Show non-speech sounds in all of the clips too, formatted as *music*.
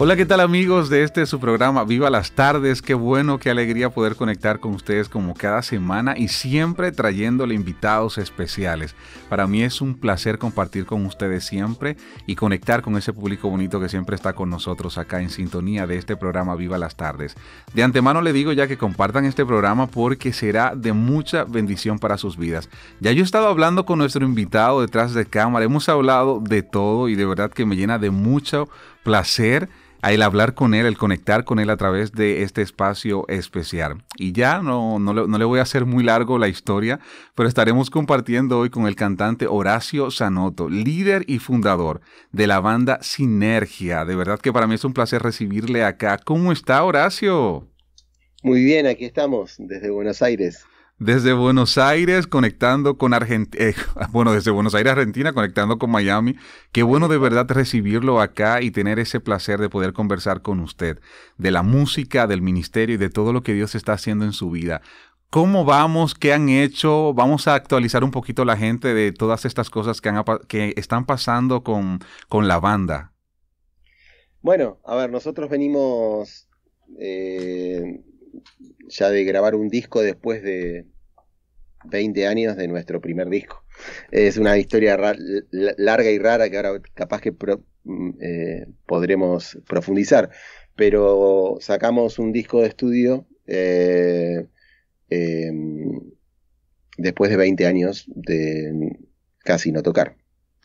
Hola, ¿qué tal amigos de este su programa Viva las tardes? Qué bueno, qué alegría poder conectar con ustedes como cada semana y siempre trayéndole invitados especiales. Para mí es un placer compartir con ustedes siempre y conectar con ese público bonito que siempre está con nosotros acá en sintonía de este programa Viva las tardes. De antemano le digo ya que compartan este programa porque será de mucha bendición para sus vidas. Ya yo he estado hablando con nuestro invitado detrás de cámara, hemos hablado de todo y de verdad que me llena de mucho placer a el hablar con Él, el conectar con Él a través de este espacio especial. Y ya no, no, no, le voy a hacer muy largo la historia, pero estaremos compartiendo hoy con el cantante Horacio Sanoto, líder y fundador de la banda Sinergia. De verdad que para mí es un placer recibirle acá. ¿Cómo está Horacio? Muy bien, aquí estamos desde Buenos Aires desde Buenos Aires conectando con Argentina, eh, *laughs* bueno, desde Buenos Aires, Argentina, conectando con Miami. Qué bueno de verdad recibirlo acá y tener ese placer de poder conversar con usted de la música, del ministerio y de todo lo que Dios está haciendo en su vida. ¿Cómo vamos? ¿Qué han hecho? Vamos a actualizar un poquito la gente de todas estas cosas que, están pasando con, con la banda. Bueno, a ver, nosotros venimos eh, ya de grabar un disco después de 20 años de nuestro primer disco. Es una historia larga y rara que ahora capaz que mm, eh, podremos profundizar, pero sacamos un disco de estudio eh, em, después de 20 años de casi no tocar,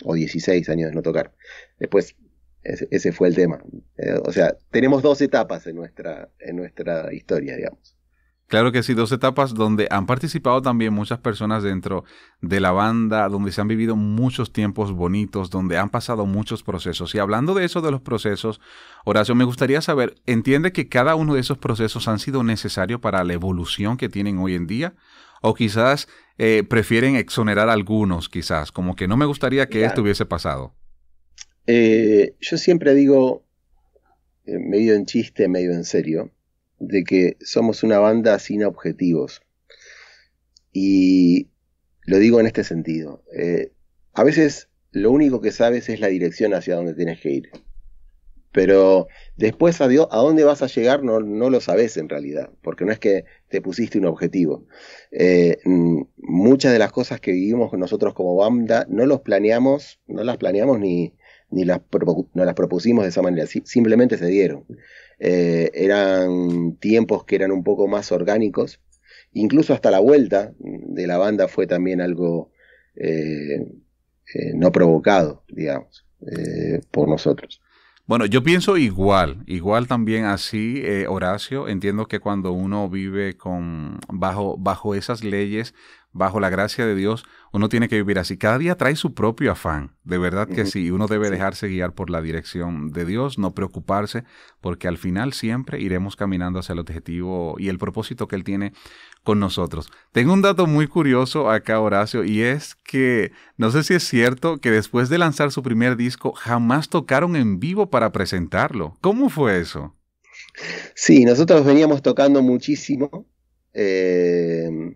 o 16 años de no tocar. Después ese, fue el tema. Eh, o sea, tenemos dos etapas en nuestra, en nuestra historia, digamos. Claro que sí, dos etapas donde han participado también muchas personas dentro de la banda, donde se han vivido muchos tiempos bonitos, donde han pasado muchos procesos. Y hablando de eso, de los procesos, Horacio, me gustaría saber, ¿entiende que cada uno de esos procesos han sido necesarios para la evolución que tienen hoy en día? O quizás eh, prefieren exonerar algunos, quizás, como que no me gustaría que esto hubiese pasado. Eh, yo siempre digo, eh, medio en chiste, medio en serio, de que somos una banda sin objetivos. Y lo digo en este sentido. Eh, a veces lo único que sabes es la dirección hacia donde tienes que ir. Pero después a, dónde vas a llegar no, lo sabes en realidad, porque no es que te pusiste un objetivo. Mm, muchas de las cosas que vivimos nosotros como banda no los planeamos, no las planeamos ni, ni las, no las propusimos de esa manera, simplemente se dieron. Eh, eran tiempos que eran un poco más orgánicos, incluso hasta la vuelta de la banda fue también algo eh, eh, no provocado, digamos, por nosotros. Bueno, yo pienso igual, igual también así, Horacio. Entiendo que cuando uno vive con bajo, bajo esas leyes, bajo la gracia de Dios, uno tiene que vivir así. Cada día trae su propio afán, de verdad que sí. Uno debe dejarse guiar por la dirección de Dios, no preocuparse, porque al final siempre iremos caminando hacia el objetivo y el propósito que Él tiene con nosotros. Tengo un dato muy curioso acá, Horacio, y es que no sé si es cierto que después de lanzar su primer disco, jamás tocaron en vivo para presentarlo. ¿Cómo fue eso? Sí, nosotros veníamos tocando muchísimo. Eh,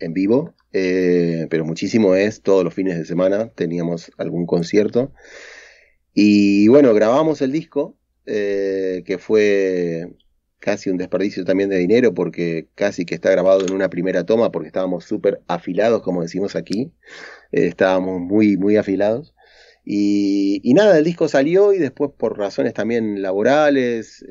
en vivo. Eh, pero muchísimo es, todos los fines de semana teníamos algún concierto. Y bueno, grabamos el disco, eh, que fue casi un desperdicio también de dinero, porque casi que está grabado en una primera toma, porque estábamos súper afilados, como decimos aquí, eh, estábamos muy, muy afilados. y, nada, el disco salió y después por razones también laborales,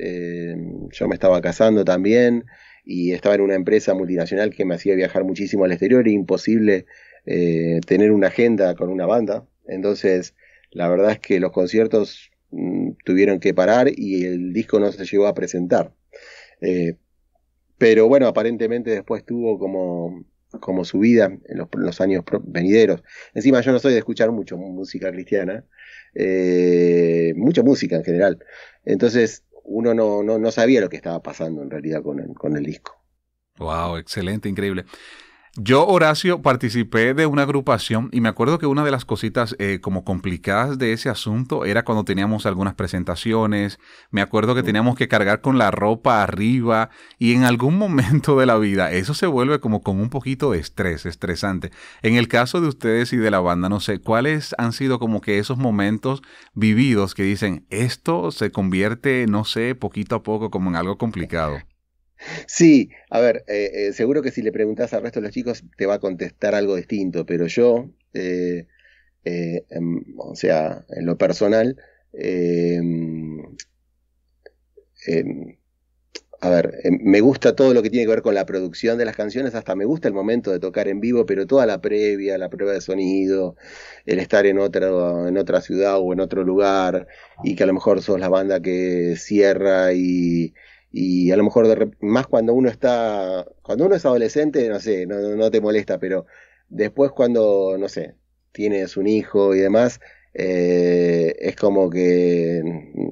yo me estaba casando también, y estaba en una empresa multinacional que me hacía viajar muchísimo al exterior, era imposible eh, tener una agenda con una banda, entonces la verdad es que los conciertos mm, tuvieron que parar y el disco no se llegó a presentar. Eh, pero bueno, aparentemente después tuvo como, como su vida en los, años venideros. Encima yo no soy de escuchar mucho música cristiana, eh, mucha música en general. Entonces uno no, no, sabía lo que estaba pasando en realidad con con el disco. Wow, excelente, increíble. Yo, Horacio, participé de una agrupación y me acuerdo que una de las cositas eh, como complicadas de ese asunto era cuando teníamos algunas presentaciones, me acuerdo que teníamos que cargar con la ropa arriba y en algún *laughs* momento de la vida eso se vuelve como con un poquito de estrés, estresante. En el caso de ustedes y de la banda, no sé, ¿cuáles han sido como que esos momentos vividos que dicen, esto se convierte, no sé, poquito a poco como en algo complicado? Sí, a ver, eh, eh, seguro que si le preguntas al resto de los chicos te va a contestar algo distinto, pero yo, eh, em, o sea, en lo personal, em, a ver, me gusta todo lo que tiene que ver con la producción de las canciones, hasta me gusta el momento de tocar en vivo, pero toda la previa, la prueba de sonido, el estar en otra, en otra ciudad o en otro lugar, y que a lo mejor sos la banda que cierra y y a lo mejor más cuando uno está, cuando uno es adolescente, no sé, no, te molesta, pero después cuando, no sé, tienes un hijo y demás, eh, es como que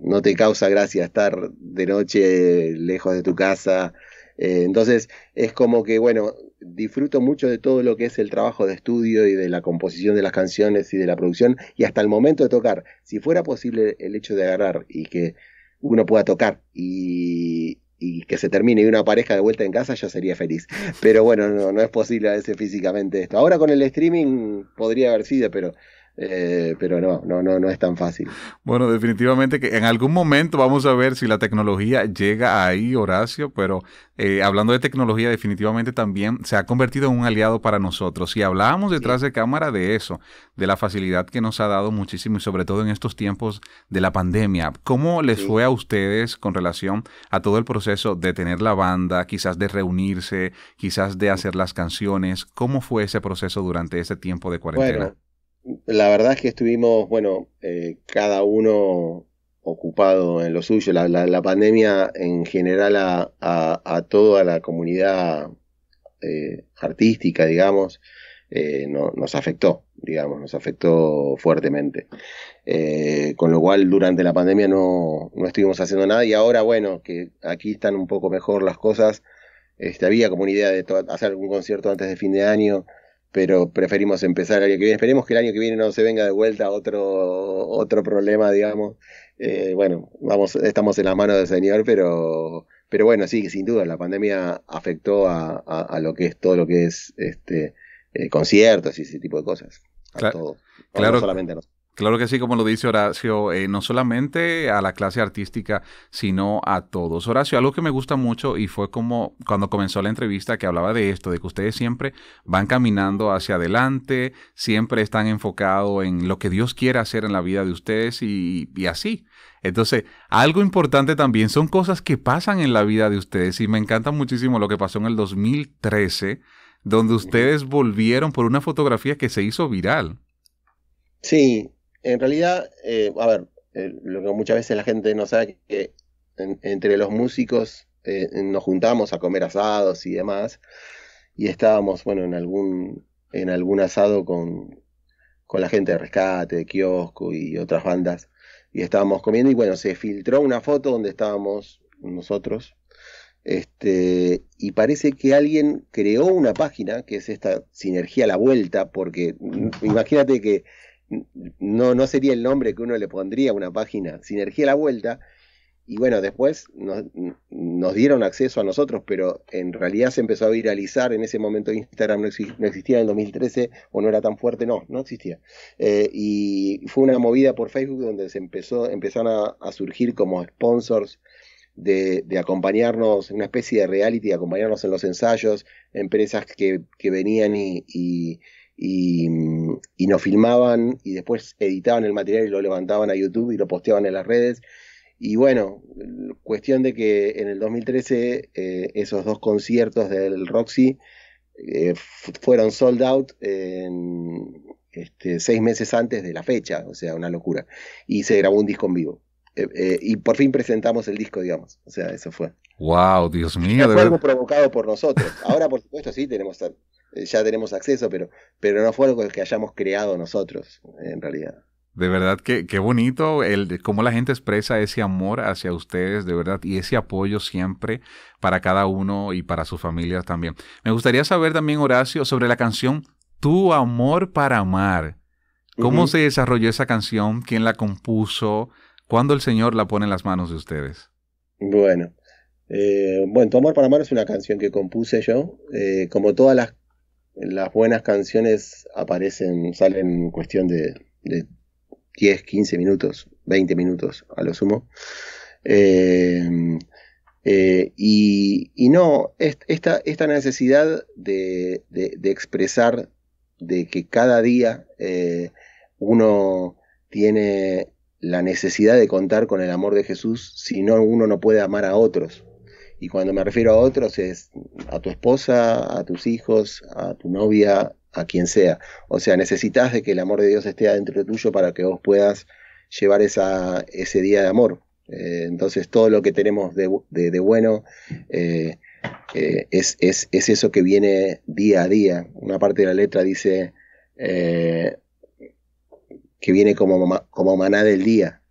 no te causa gracia estar de noche lejos de tu casa. Eh, entonces es como que, bueno, disfruto mucho de todo lo que es el trabajo de estudio y de la composición de las canciones y de la producción y hasta el momento de tocar. Si fuera posible el hecho de agarrar y que uno pueda tocar y, y que se termine y una pareja de vuelta en casa, yo sería feliz. Pero bueno, no, no es posible a veces físicamente esto. Ahora con el streaming podría haber sido, pero eh, pero no, no, no, no es tan fácil. Bueno, definitivamente que en algún momento vamos a ver si la tecnología llega ahí, Horacio, pero eh, hablando de tecnología, definitivamente también se ha convertido en un aliado para nosotros. Y hablábamos detrás de cámara de eso, de la facilidad que nos ha dado muchísimo y sobre todo en estos tiempos de la pandemia. ¿Cómo les fue a ustedes con relación a todo el proceso de tener la banda, quizás de reunirse, quizás de hacer las canciones? ¿Cómo fue ese proceso durante ese tiempo de cuarentena? la verdad es que estuvimos, bueno, eh, cada uno ocupado en lo suyo. La, la, pandemia en general a, toda la comunidad eh, artística, digamos, eh, nos afectó, digamos, nos afectó fuertemente. con lo cual, durante la pandemia no, estuvimos haciendo nada y ahora, bueno, que aquí están un poco mejor las cosas, este, había como una idea de hacer algún concierto antes de fin de año pero preferimos empezar el año que viene. Esperemos que el año que viene no se venga de vuelta otro, otro problema, digamos. Eh, bueno, vamos, estamos en las manos del Señor, pero, pero bueno, sí, sin duda, la pandemia afectó a, lo que es todo lo que es este eh, conciertos y ese tipo de cosas. A claro, todo. solamente a nosotros. Claro que sí, como lo dice Horacio, eh, no solamente a la clase artística, sino a todos. Horacio, algo que me gusta mucho y fue como cuando comenzó la entrevista que hablaba de esto, de que ustedes siempre van caminando hacia adelante, siempre están enfocados en lo que Dios quiere hacer en la vida de ustedes y, y así. Entonces, algo importante también son cosas que pasan en la vida de ustedes y me encanta muchísimo lo que pasó en el 2013, donde ustedes volvieron por una fotografía que se hizo viral. Sí, en realidad, eh, a ver, eh, lo que muchas veces la gente no sabe que entre los músicos eh, nos juntamos a comer asados y demás, y estábamos, bueno, en algún, en algún asado con, la gente de rescate, de kiosco y otras bandas, y estábamos comiendo, y bueno, se filtró una foto donde estábamos nosotros, este, y parece que alguien creó una página, que es esta sinergia a la vuelta, porque mm, imagínate que no, no sería el nombre que uno le pondría a una página, Sinergia a la Vuelta. Y bueno, después nos, dieron acceso a nosotros, pero en realidad se empezó a viralizar. En ese momento Instagram no, existía, en el 2013 o no era tan fuerte, no, no existía. Eh, y fue una movida por Facebook donde se empezó, empezaron a, surgir como sponsors de, acompañarnos, una especie de reality, acompañarnos en los ensayos, empresas que, venían y, y, nos filmaban y después editaban el material y lo levantaban a YouTube y lo posteaban en las redes. Y bueno, cuestión de que en el 2013 eh, esos dos conciertos del Roxy eh, fueron sold out este, seis meses antes de la fecha, o sea, una locura. Y se grabó un disco en vivo. Eh, y por fin presentamos el disco, digamos. O sea, eso fue. ¡Wow! Dios mío. Fue algo provocado por nosotros. Ahora, por supuesto, sí, tenemos eh, ya tenemos acceso, pero, pero no fue algo que hayamos creado nosotros, en realidad. De verdad que qué bonito el cómo la gente expresa ese amor hacia ustedes, de verdad, y ese apoyo siempre para cada uno y para sus familias también. Me gustaría saber también, Horacio, sobre la canción Tu amor para amar. ¿Cómo se desarrolló esa canción? ¿Quién la compuso? ¿Cuándo el Señor la pone en las manos de ustedes? Bueno, eh, bueno, Tu amor para amar es una canción que compuse yo. Eh, como todas las las buenas canciones aparecen, salen en cuestión de, 10, 15 minutos, 20 minutos a lo sumo. Eh, eh, y, no, esta, esta necesidad de, de, expresar de que cada día eh, uno tiene la necesidad de contar con el amor de Jesús, si no uno no puede amar a otros. Y cuando me refiero a otros es a tu esposa, a tus hijos, a tu novia, a quien sea. O sea, necesitas de que el amor de Dios esté dentro de tuyo para que vos puedas llevar esa, ese día de amor. Eh, entonces, todo lo que tenemos de, bueno eh, eh, es, es, eso que viene día a día. Una parte de la letra dice que viene como, como maná del día.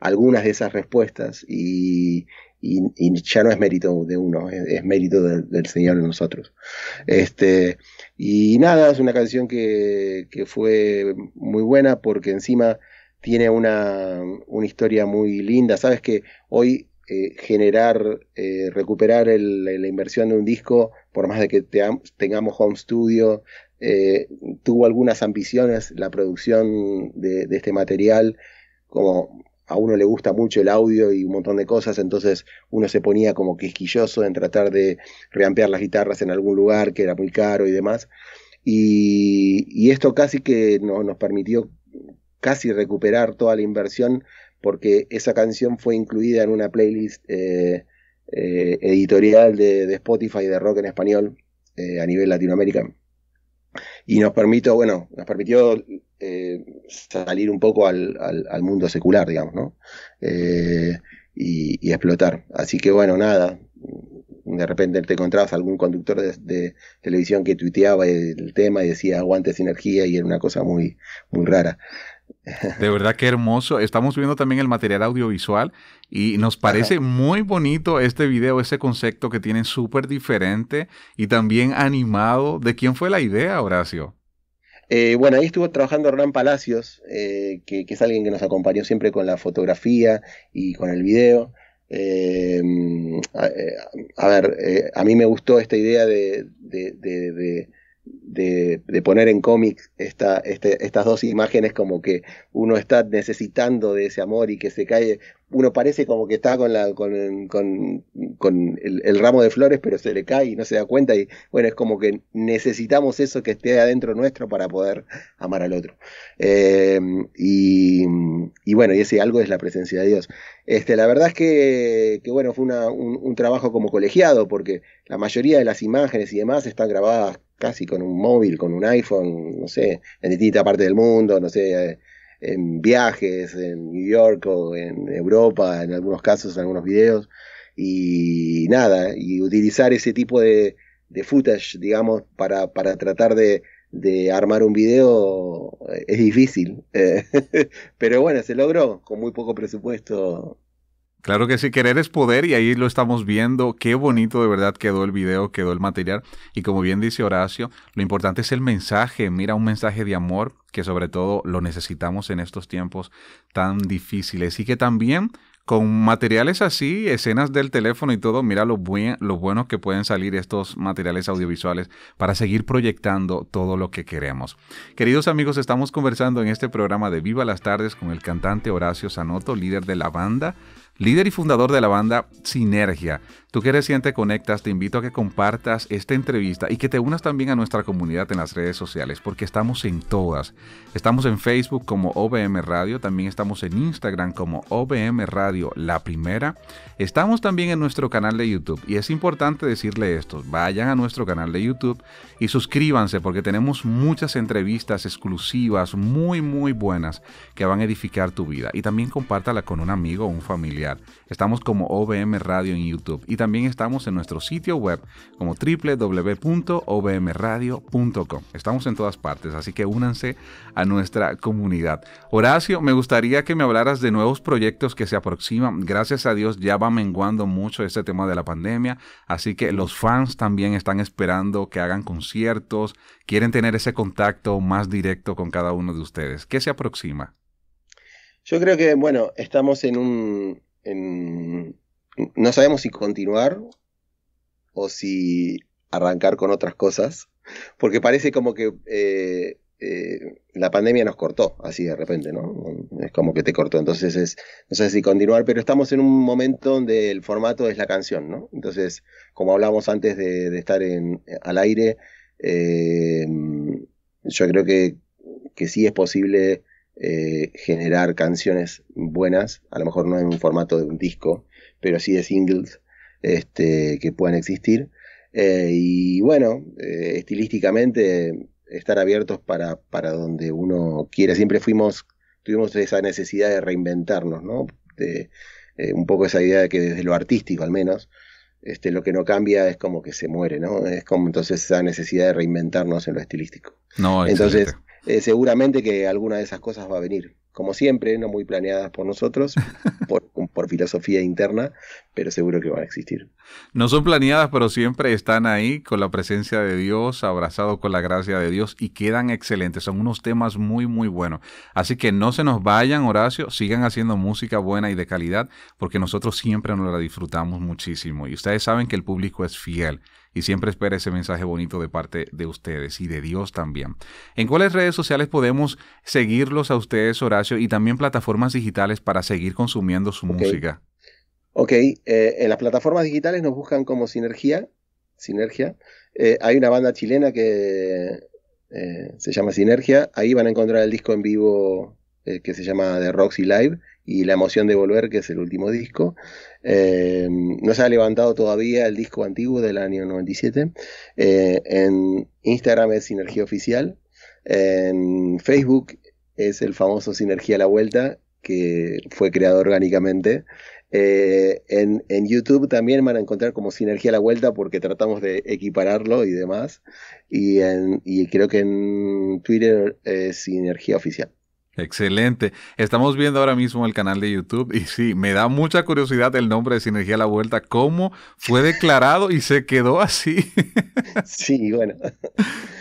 algunas de esas respuestas y, y, ya no es mérito de uno, es, mérito del, Señor en nosotros. Este, y nada, es una canción que, fue muy buena porque encima tiene una, una historia muy linda. Sabes que hoy eh, generar, eh, recuperar la inversión de un disco, por más de que tengamos home studio, eh, tuvo algunas ambiciones la producción de, de este material, como a uno le gusta mucho el audio y un montón de cosas, entonces uno se ponía como quisquilloso en tratar de reampear las guitarras en algún lugar que era muy caro y demás. Y, esto casi que nos permitió casi recuperar toda la inversión porque esa canción fue incluida en una playlist eh, eh, editorial de, Spotify de rock en español eh, a nivel latinoamericano y nos permitió, bueno, nos permitió eh, salir un poco al, mundo secular, digamos, ¿no? Eh, y, explotar. Así que bueno, nada, de repente te encontrabas algún conductor de, televisión que tuiteaba el tema y decía aguante sinergia y era una cosa muy, muy rara. De verdad que hermoso. Estamos viendo también el material audiovisual y nos parece muy bonito este video, ese concepto que tiene súper diferente y también animado. ¿De quién fue la idea, Horacio? Eh, bueno, ahí estuvo trabajando Hernán Palacios, eh, que, es alguien que nos acompañó siempre con la fotografía y con el video. Eh, a, ver, a mí me gustó esta idea de de, poner en cómic este, estas dos imágenes como que uno está necesitando de ese amor y que se cae, uno parece como que está con, la, con, el, ramo de flores, pero se le cae y no se da cuenta y bueno, es como que necesitamos eso que esté adentro nuestro para poder amar al otro. Em, y, bueno, y ese algo es la presencia de Dios. Este, la verdad es que, bueno, fue un trabajo como colegiado porque la mayoría de las imágenes y demás están grabadas casi con un móvil, con un iPhone, no sé, en distintas parte del mundo, no sé, eh, en viajes, en New York o en Europa, en algunos casos, en algunos videos, y nada, y utilizar ese tipo de, de footage, digamos, para, para tratar de, de armar un video eh, es difícil, *laughs* pero bueno, se logró con muy poco presupuesto Claro que sí, querer es poder y ahí lo estamos viendo. Qué bonito de verdad quedó el video, quedó el material. Y como bien dice Horacio, lo importante es el mensaje. Mira, un mensaje de amor que sobre todo lo necesitamos en estos tiempos tan difíciles y que también con materiales así, escenas del teléfono y todo, mira lo, bueno lo que pueden salir estos materiales audiovisuales para seguir proyectando todo lo que queremos. Queridos amigos, estamos conversando en este programa de Viva las Tardes con el cantante Horacio Sanoto, líder de la banda líder y fundador de la banda Sinergia. Tú que recién te conectas, te invito a que compartas esta entrevista y que te unas también a nuestra comunidad en las redes sociales, porque estamos en todas. Estamos en Facebook como OBM Radio, también estamos en Instagram como OBM Radio La Primera. Estamos también en nuestro canal de YouTube y es importante decirle esto, vayan a nuestro canal de YouTube y suscríbanse porque tenemos muchas entrevistas exclusivas muy muy buenas que van a edificar tu vida y también compártala con un amigo o un familiar Estamos como OBM Radio en YouTube y también estamos en nuestro sitio web como www.ovmradio.com Estamos en todas partes, así que únanse a nuestra comunidad. Horacio, me gustaría que me hablaras de nuevos proyectos que se aproximan. Gracias a Dios ya va menguando mucho este tema de la pandemia, así que los fans también están esperando que hagan conciertos, quieren tener ese contacto más directo con cada uno de ustedes. ¿Qué se aproxima? Yo creo que, bueno, estamos en un, no sabemos si continuar o si arrancar con otras cosas, porque parece como que eh, eh, la pandemia nos cortó así de repente, ¿no? Es como que te cortó, entonces es, no sé si continuar, pero estamos en un momento donde el formato es la canción, ¿no? Entonces, como hablamos antes de, estar en, al aire, eh, yo creo que, que sí es posible eh, generar canciones buenas, a lo mejor no en un formato de un disco, pero sí de singles este, que puedan existir. Eh, y bueno, eh, estilísticamente estar abiertos para, para donde uno quiera. Siempre fuimos, tuvimos esa necesidad de reinventarnos, ¿no? De, un poco esa idea de que desde lo artístico al menos, este, lo que no cambia es como que se muere, ¿no? Es como entonces esa necesidad de reinventarnos en lo estilístico. No, entonces eh, seguramente que alguna de esas cosas va a venir. Como siempre, no muy planeadas por nosotros, *laughs* por, por, filosofía interna, pero seguro que van a existir. No son planeadas, pero siempre están ahí con la presencia de Dios, abrazados con la gracia de Dios y quedan excelentes. Son unos temas muy, muy buenos. Así que no se nos vayan, Horacio, sigan haciendo música buena y de calidad, porque nosotros siempre nos la disfrutamos muchísimo. Y ustedes saben que el público es fiel y siempre espera ese mensaje bonito de parte de ustedes y de Dios también. ¿En cuáles redes sociales podemos seguirlos a ustedes, Horacio, y también plataformas digitales para seguir consumiendo su música? Ok, eh, en las plataformas digitales nos buscan como Sinergia. Sinergia. Eh, hay una banda chilena que eh, se llama Sinergia. Ahí van a encontrar el disco en vivo eh, que se llama The Roxy Live, y La emoción de volver, que es el último disco. Eh, no se ha levantado todavía el disco antiguo del año 97. Eh, en Instagram es Sinergia Oficial. En Facebook es el famoso Sinergia a la Vuelta, que fue creado orgánicamente. en, YouTube también van a encontrar como Sinergia a la Vuelta porque tratamos de equipararlo y demás. Y, y creo que en Twitter es Sinergia Oficial. Excelente. Estamos viendo ahora mismo el canal de YouTube y sí, me da mucha curiosidad el nombre de Sinergia a la Vuelta, cómo fue declarado y se quedó así. *laughs* Sí, bueno.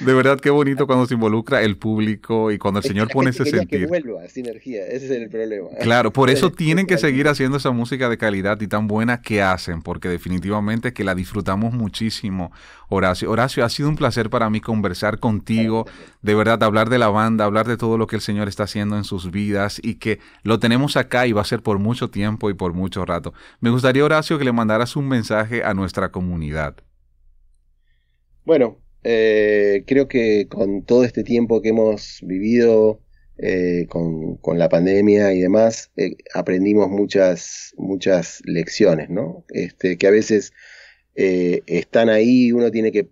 De verdad, qué bonito cuando se involucra el público y cuando el Señor pone ese sentido. que vuelva Sinergia, ese es el problema. Claro, por eso *laughs* tienen que seguir haciendo esa música de calidad y tan buena que hacen, porque definitivamente que la disfrutamos muchísimo, Horacio. Horacio, ha sido un placer para mí conversar contigo, de verdad, hablar de la banda, hablar de todo lo que el Señor está haciendo en sus vidas y que lo tenemos acá y va a ser por mucho tiempo y por mucho rato. Me gustaría, Horacio, que le mandaras un mensaje a nuestra comunidad. Bueno, eh, creo que con todo este tiempo que hemos vivido, eh, con, la pandemia y demás, eh, aprendimos muchas, muchas lecciones, ¿no? Este, que a veces están ahí y uno tiene que,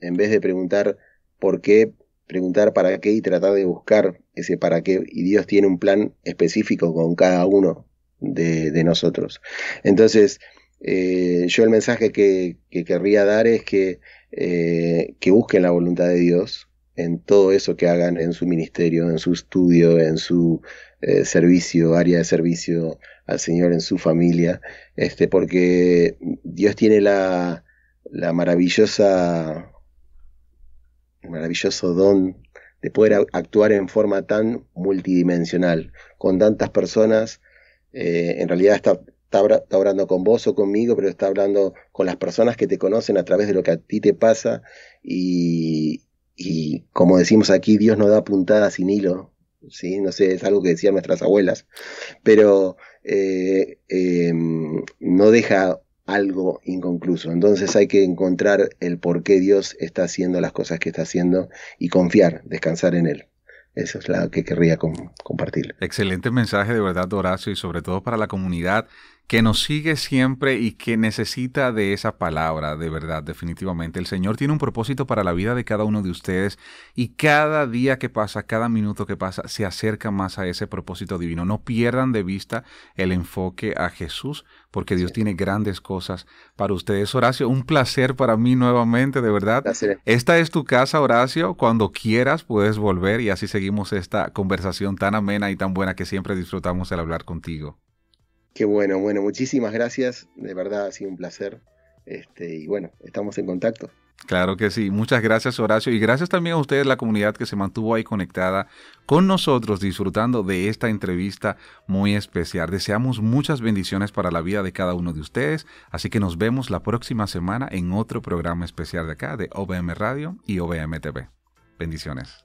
en vez de preguntar por qué, preguntar para qué y tratar de buscar ese para qué. Y Dios tiene un plan específico con cada uno de, nosotros. Entonces, eh, yo el mensaje que, querría dar es que, eh, que busquen la voluntad de Dios en todo eso que hagan en su ministerio, en su estudio, en su eh, servicio, área de servicio al Señor, en su familia, este, porque Dios tiene la, la maravillosa maravilloso don de poder actuar en forma tan multidimensional, con tantas personas. Eh, en realidad está, hablando con vos o conmigo, pero está hablando con las personas que te conocen a través de lo que a ti te pasa. Y, como decimos aquí, Dios no da puntadas sin hilo. ¿sí? No sé, es algo que decían nuestras abuelas. Pero eh, em, no deja algo inconcluso. Entonces hay que encontrar el por qué Dios está haciendo las cosas que está haciendo y confiar, descansar en Él. Eso es lo que querría compartir. Excelente mensaje de verdad, Doracio, y sobre todo para la comunidad que nos sigue siempre y que necesita de esa palabra, de verdad, definitivamente. El Señor tiene un propósito para la vida de cada uno de ustedes y cada día que pasa, cada minuto que pasa, se acerca más a ese propósito divino. No pierdan de vista el enfoque a Jesús porque Dios tiene grandes cosas para ustedes. Horacio, un placer para mí nuevamente, de verdad. Esta es tu casa, Horacio. Cuando quieras puedes volver y así seguimos esta conversación tan amena y tan buena que siempre disfrutamos el hablar contigo. Qué bueno, bueno, muchísimas gracias. De verdad ha sido un placer. Este, y bueno, estamos en contacto. Claro que sí. Muchas gracias, Horacio. Y gracias también a ustedes, la comunidad que se mantuvo ahí conectada con nosotros, disfrutando de esta entrevista muy especial. Deseamos muchas bendiciones para la vida de cada uno de ustedes. Así que nos vemos la próxima semana en otro programa especial de acá, de OBM Radio y OBM TV. Bendiciones.